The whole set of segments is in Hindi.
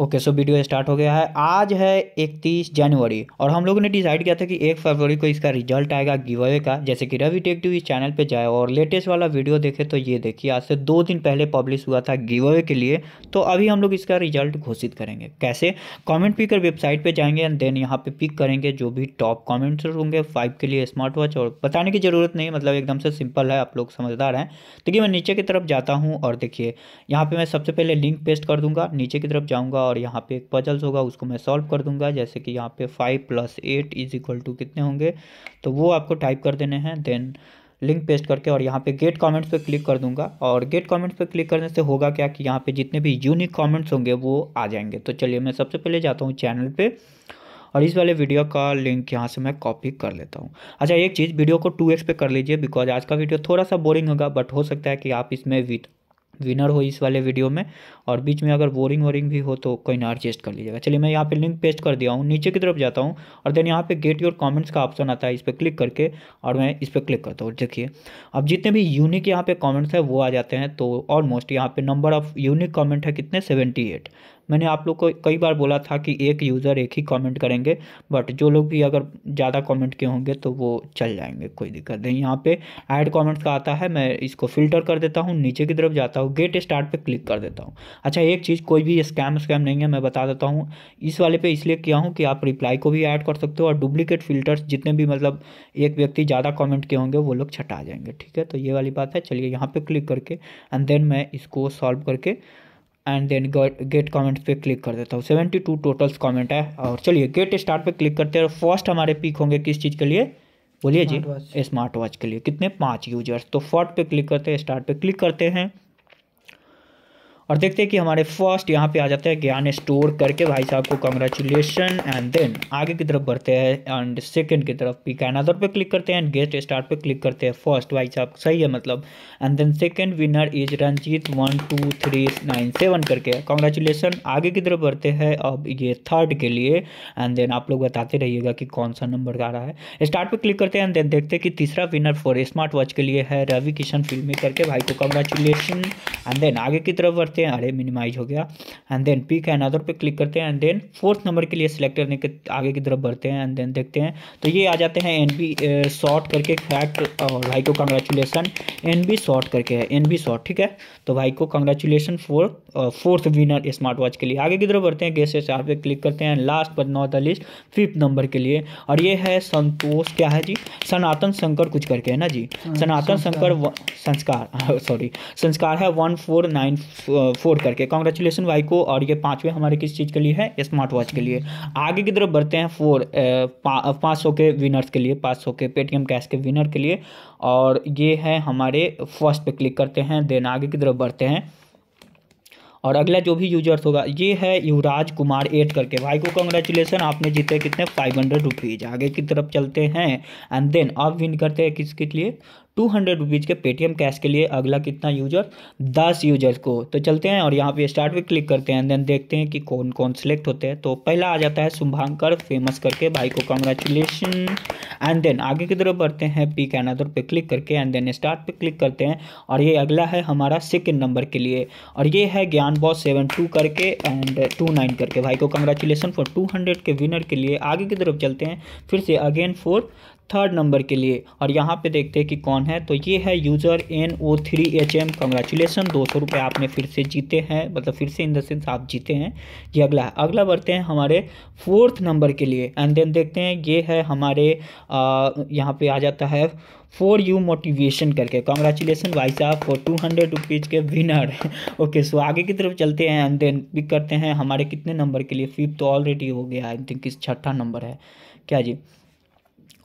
ओके सो वीडियो स्टार्ट हो गया है आज है 31 जनवरी और हम लोगों ने डिसाइड किया था कि एक फरवरी को इसका रिजल्ट आएगा अवे का जैसे कि रवि टेक टू इस चैनल पे जाए और लेटेस्ट वाला वीडियो देखे तो ये देखिए आज से दो दिन पहले पब्लिश हुआ था अवे के लिए तो अभी हम लोग इसका रिजल्ट घोषित करेंगे कैसे कॉमेंट पिकर वेबसाइट पर जाएंगे एंड देन यहाँ पर पिक करेंगे जो भी टॉप कॉमेंट्स होंगे फाइव के लिए स्मार्ट वॉच और बताने की ज़रूरत नहीं मतलब एकदम से सिंपल है आप लोग समझदार हैं देखिए मैं नीचे की तरफ जाता हूँ और देखिए यहाँ पर मैं सबसे पहले लिंक पेस्ट कर दूँगा नीचे की तरफ जाऊँगा होगा और यहाँ पे एक पजल्स होगा उसको मैं सॉल्व कर दूंगा जैसे कि यहाँ पे five plus eight is equal to कितने होंगे तो वो आपको टाइप कर देने हैं देन लिंक पेस्ट करके और यहाँ पे गेट कमेंट्स पे क्लिक कर दूंगा और गेट कमेंट्स पे क्लिक करने से होगा क्या कि यहाँ पे जितने भी यूनिक कमेंट्स होंगे वो आ जाएंगे तो चलिए मैं सबसे पहले जाता हूँ चैनल पे और इस वाले वीडियो का लिंक यहाँ से मैं कॉपी कर लेता हूँ अच्छा एक चीज़ वीडियो को टू एक्स पे कर लीजिए बिकॉज आज का वीडियो थोड़ा सा बोरिंग होगा बट हो सकता है कि आप इसमें विथ विनर हो इस वाले वीडियो में और बीच में अगर बोरिंग वोरिंग भी हो तो कोई ना एडजस्ट कर लीजिएगा चलिए मैं यहाँ पे लिंक पेस्ट कर दिया हूँ नीचे की तरफ जाता हूँ और देन यहाँ पे गेट योर कमेंट्स का ऑप्शन आता है इस पर क्लिक करके और मैं इस पर क्लिक करता हूँ देखिए अब जितने भी यूनिक यहाँ पे कॉमेंट्स है वो आ जाते हैं तो ऑलमोस्ट यहाँ पे नंबर ऑफ यूनिक कॉमेंट है कितने सेवेंटी एट मैंने आप लोग को कई बार बोला था कि एक यूज़र एक ही कमेंट करेंगे बट जो लोग भी अगर ज़्यादा कमेंट किए होंगे तो वो चल जाएंगे कोई दिक्कत नहीं यहाँ पे ऐड कमेंट्स का आता है मैं इसको फिल्टर कर देता हूँ नीचे की तरफ जाता हूँ गेट स्टार्ट पर क्लिक कर देता हूँ अच्छा एक चीज़ कोई भी स्कैम स्कैम नहीं है मैं बता देता हूँ इस वाले पर इसलिए किया हूँ कि आप रिप्लाई को भी ऐड कर सकते हो और डुप्लीकेट फिल्टर्स जितने भी मतलब एक व्यक्ति ज़्यादा कॉमेंट किए होंगे वो लोग छटा जाएंगे ठीक है तो ये वाली बात है चलिए यहाँ पर क्लिक करके एंड देन मैं इसको सॉल्व करके एंड देन गेट कमेंट पे क्लिक कर देता हूँ सेवेंटी टू टोटल्स कमेंट है और चलिए गेट स्टार्ट पे क्लिक करते हैं और फर्स्ट हमारे पिक होंगे किस चीज़ के लिए बोलिए जी स्मार्ट वॉच के लिए कितने पाँच यूजर्स तो फर्स्ट पे क्लिक करते हैं स्टार्ट पे क्लिक करते हैं और देखते हैं कि हमारे फर्स्ट यहाँ पे आ जाते हैं ज्ञान स्टोर करके भाई साहब को कंग्रेचुलेशन एंड देन आगे की तरफ बढ़ते हैं एंड सेकंड की तरफ पी एंड पे क्लिक करते हैं एंड गेस्ट स्टार्ट पे क्लिक करते हैं फर्स्ट भाई साहब सही है मतलब and then second winner is Ranjit one two three nine seven करके कॉन्ग्रेचुलेसन आगे की तरफ बढ़ते हैं अब ये थर्ड के लिए एंड देन आप लोग बताते रहिएगा कि कौन सा नंबर आ रहा है स्टार्ट पर क्लिक करते हैं एंड देन देखते हैं कि तीसरा विनर फॉर स्मार्ट वॉच के लिए है रवि किशन फिल्मी करके भाई को कॉन्ग्रेचुलेसन एंड देन आगे की तरफ करते हैं अरे मिनिमाइज हो गया and then pick and other पे क्लिक करते हैं एंड देन फोर्थ नंबर के लिए सिलेक्ट करने के आगे की तरफ बढ़ते हैं एंड देन देखते हैं तो ये आ जाते हैं एन बी शॉर्ट करके फैक्ट और भाई को कंग्रेचुलेसन एन बी शॉर्ट करके है एन बी शॉर्ट ठीक है तो भाई को congratulations for fourth winner smart watch के लिए आगे की तरफ बढ़ते हैं गेस एस आर पे क्लिक करते हैं last but not the list fifth number के लिए और ये है संतोष क्या है जी सनातन शंकर कुछ करके है ना जी हाँ, सनातन शंकर संस्कार सॉरी हाँ, संस्कार है वन फोर नाइन फोर करके कॉन्ग्रेचुलेसन भाई को और ये पाँचवें हमारे किस चीज़ के लिए है स्मार्ट वॉच के लिए आगे की तरफ बढ़ते हैं फोर पाँच सौ के विनर्स के लिए पाँच सौ के पेटीएम कैश के विनर के लिए और ये है हमारे फर्स्ट पे क्लिक करते हैं देन आगे की तरफ बढ़ते हैं और अगला जो भी यूजर्स होगा ये है युवराज कुमार एट करके भाई को कंग्रेचुलेसन आपने जीते कितने फाइव हंड्रेड रुपीज़ आगे की तरफ चलते हैं एंड देन अब विन करते हैं किसके लिए टू हंड्रेड रुपीज़ के पेटीएम कैश के लिए अगला कितना यूजर दस यूजर्स को तो चलते हैं और यहाँ पे स्टार्ट पे क्लिक करते हैं देन देखते हैं कि कौन कौन सेलेक्ट होते हैं तो पहला आ जाता है शुभांकर फेमस करके भाई को कॉन्ग्रेचुलेशन एंड देन आगे की तरफ बढ़ते हैं पिक अदर पे क्लिक करके एंड देन स्टार्ट पे क्लिक करते हैं और ये अगला है हमारा सेकेंड नंबर के लिए और ये है ज्ञान बॉस सेवन टू करके एंड टू नाइन करके भाई को कॉन्ग्रेचुलेसन फॉर टू हंड्रेड के विनर के लिए आगे की तरफ चलते हैं फिर से अगेन फोर थर्ड नंबर के लिए और यहाँ पे देखते हैं कि कौन है तो ये है user N O three H M congratulations दो सौ रुपये आपने फिर से जीते हैं मतलब फिर से इन द सेंस आप जीते हैं ये अगला है अगला बढ़ते हैं हमारे फोर्थ नंबर के लिए एंड देन देखते हैं ये है हमारे यहाँ पे आ जाता है फॉर यू मोटिवेशन करके कॉन्ग्रेचुलेसन भाई साहब फॉर टू हंड्रेड रुपीज़ के विनर ओके सो आगे की तरफ चलते हैं एंड देन पिक करते हैं हमारे कितने नंबर के लिए फिफ्थ तो ऑलरेडी हो गया आई थिंक इस छठा नंबर है क्या जी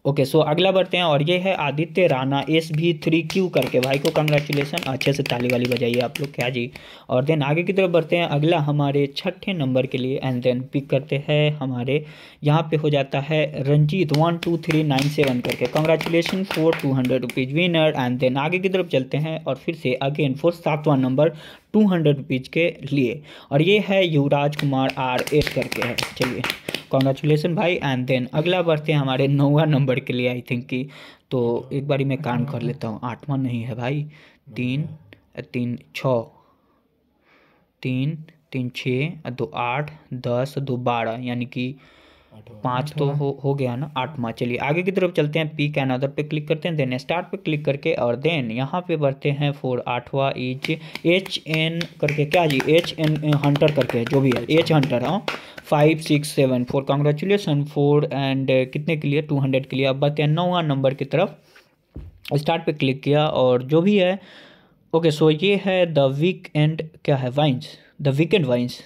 ओके सो अगला बढ़ते हैं और ये है आदित्य राणा एस भी थ्री क्यू करके भाई को कंग्रेचुलेसन अच्छे से ताली वाली बजाइए आप लोग क्या जी और देन आगे की तरफ बढ़ते हैं अगला हमारे छठे नंबर के लिए एंड देन पिक करते हैं हमारे यहाँ पे हो जाता है Ranjit one two three nine seven करके congratulations for two hundred rupees winner and then आगे की तरफ चलते हैं और फिर से अगेन फोर सातवां नंबर टू हंड्रेड रुपीज़ के लिए और ये है युवराज कुमार आर एट करके है चलिए कॉन्ग्रेचुलेसन भाई एंड देन अगला बढ़ते हैं हमारे नौवा नंबर के लिए आई थिंक कि तो एक बारी मैं काम कर लेता हूँ आठवा नहीं है भाई तीन तीन छ तीन तीन छः दो आठ दस दो बारह यानी कि पाँच तो हो हो गया ना आठवां चलिए आगे की तरफ चलते हैं पी कैन अदर पे क्लिक करते हैं देन स्टार्ट पे क्लिक करके और देन यहाँ पे बढ़ते हैं फोर आठवां एच एच एन करके क्या जी एच एन हंटर करके जो भी है एच हंटर हाँ five six seven four congratulations for and कितने के लिए टू हंड्रेड के लिए अब नौवा नंबर की तरफ स्टार्ट पे क्लिक किया और जो भी है ओके सो ये है द वीक एंड क्या है wines the weekend wines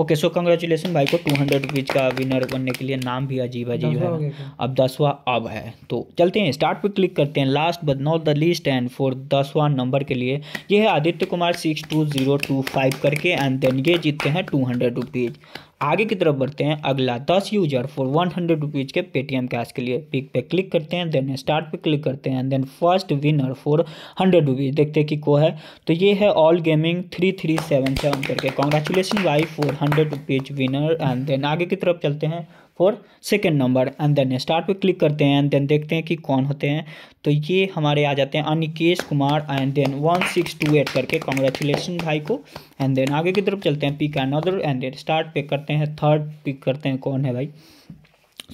okay so congratulations भाई को टू हंड्रेड रुपीज़ का विनर बनने के लिए नाम भी अजीब अजीब है अब दसवा अब है तो चलते हैं स्टार्ट पे क्लिक करते हैं last but not the least and for दसवा नंबर के लिए ये है Aditya Kumar six two zero two five करके एंड देन ये जीतते हैं टू हंड्रेड रुपीज़ आगे की तरफ बढ़ते हैं अगला दस user for one hundred rupees के पेटीएम कैश के लिए पिक पे क्लिक करते हैं देन स्टार्ट पे क्लिक करते हैं then first winner for hundred rupees देखते हैं कि को है तो ये है all gaming three three seven seven करके कॉन्ग्रेचुलेसन वाई four hundred rupees winner and then आगे की तरफ चलते हैं for second number and then start पे क्लिक करते हैं एंड देन देखते हैं कि कौन होते हैं तो ये हमारे आ जाते हैं Anikesh Kumar and then one six two eight करके कॉन्ग्रेचुलेसन भाई को एंड देन आगे की तरफ चलते हैं pick and other and then start पे करते हैं थर्ड पिक करते हैं कौन है भाई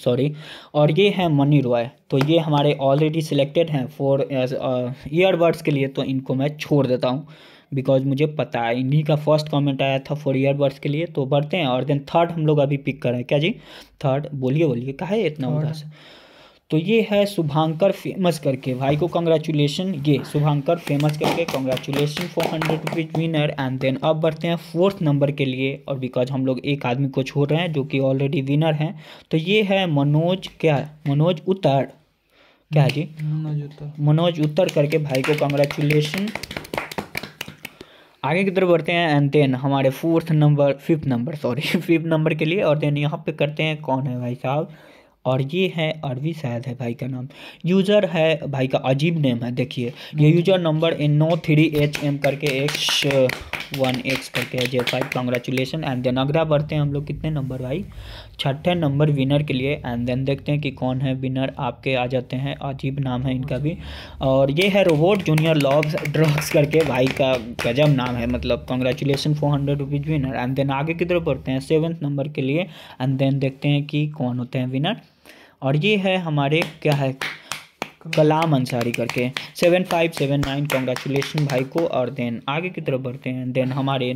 सॉरी और ये है मनी रॉय तो ये हमारे ऑलरेडी सिलेक्टेड हैं फॉर ईयरबड्स uh, के लिए तो इनको मैं छोड़ देता हूँ बिकॉज मुझे पता है इन्हीं का फर्स्ट कमेंट आया था फोर ईयर बर्थ के लिए तो बढ़ते हैं और देन थर्ड हम लोग अभी पिक कर रहे हैं क्या जी थर्ड बोलिए बोलिए कहा है इतना उदास तो ये है शुभांकर फेमस करके भाई को कंग्रेचुलेशन ये शुभांकर फेमस करके congratulations four hundred rupees winner and then अब बढ़ते हैं फोर्थ नंबर के लिए और बिकॉज हम लोग एक आदमी को छोड़ रहे हैं जो कि ऑलरेडी विनर हैं तो ये है मनोज क्या मनोज उतर क्या जी मनोज उत्तर मनोज उत्तर करके भाई को कंग्रेचुलेशन आगे की तरफ बढ़ते हैं एंड देन हमारे fourth number fifth number sorry fifth number के लिए और देन यहाँ पे करते हैं कौन है भाई साहब और ये है अरवि शायद है भाई का नाम यूज़र है भाई का अजीब नेम है देखिए ये user number in no three H M करके एक्स वन एक्स करके है J five congratulations and then अगला बढ़ते हैं हम लोग कितने नंबर भाई छठे नंबर विनर के लिए एंड देन देखते हैं कि कौन है विनर आपके आ जाते हैं अजीब नाम है इनका भी और ये है रोबोट जूनियर लॉब्स ड्रग्स करके भाई का गजब नाम है मतलब congratulations four hundred rupees winner and then आगे की तरफ बढ़ते हैं सेवन्थ नंबर के लिए एंड देन देखते हैं कि कौन होते हैं विनर और ये है हमारे क्या है कलाम अंसारी करके seven five seven nine congratulations भाई को और देन आगे की तरफ बढ़ते हैं देन हमारे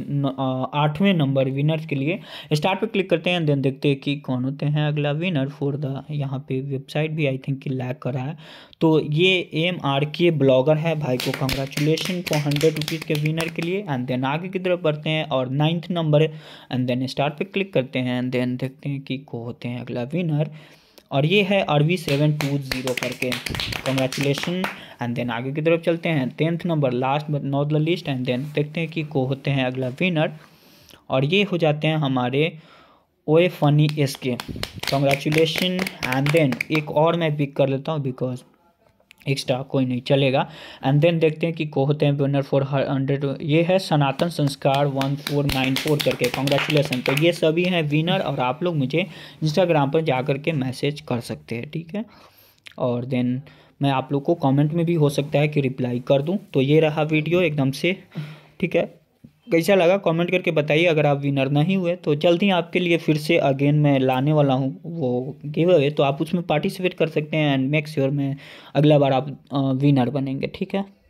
आठवें नंबर विनर्स के लिए स्टार्ट पे क्लिक करते हैं देन देखते हैं कि कौन होते हैं अगला विनर फॉर द यहाँ पे वेबसाइट भी आई थिंक लैक कर रहा है तो ये एम आर के ब्लॉगर है भाई को कॉन्ग्रेचुलेसन फॉर हंड्रेड रुपीज़ के विनर के लिए एंड देन आगे की तरफ बढ़ते हैं और ninth number and then start पे क्लिक करते हैं एंड देन देखते हैं कि को होते हैं अगला विनर और ये है R V seven two zero करके कॉन्ग्रेचुलेसन एंड देन आगे की तरफ चलते हैं tenth number last but not the list and then देखते हैं कि को होते हैं अगला विनर और ये हो जाते हैं हमारे ओए funny S K congratulations and then एक और मैं पिक कर लेता हूँ बिकॉज एक स्टॉक कोई नहीं चलेगा एंड देन देखते हैं कि को होते हैं विनर फोर हंड्रेड ये है Sanatan Sanskar one four nine four करके कॉन्ग्रेचुलेसन तो ये सभी हैं विनर और आप लोग मुझे इंस्टाग्राम पर जा कर के मैसेज कर सकते हैं ठीक है और देन मैं आप लोग को कमेंट में भी हो सकता है कि रिप्लाई कर दूं तो ये रहा वीडियो एकदम से ठीक है कैसा लगा कमेंट करके बताइए अगर आप विनर नहीं हुए तो जल्द ही आपके लिए फिर से अगेन मैं लाने वाला हूँ वो गिव अवे तो आप उसमें पार्टिसिपेट कर सकते हैं एंड मेक श्योर मैं अगला बार आप विनर बनेंगे ठीक है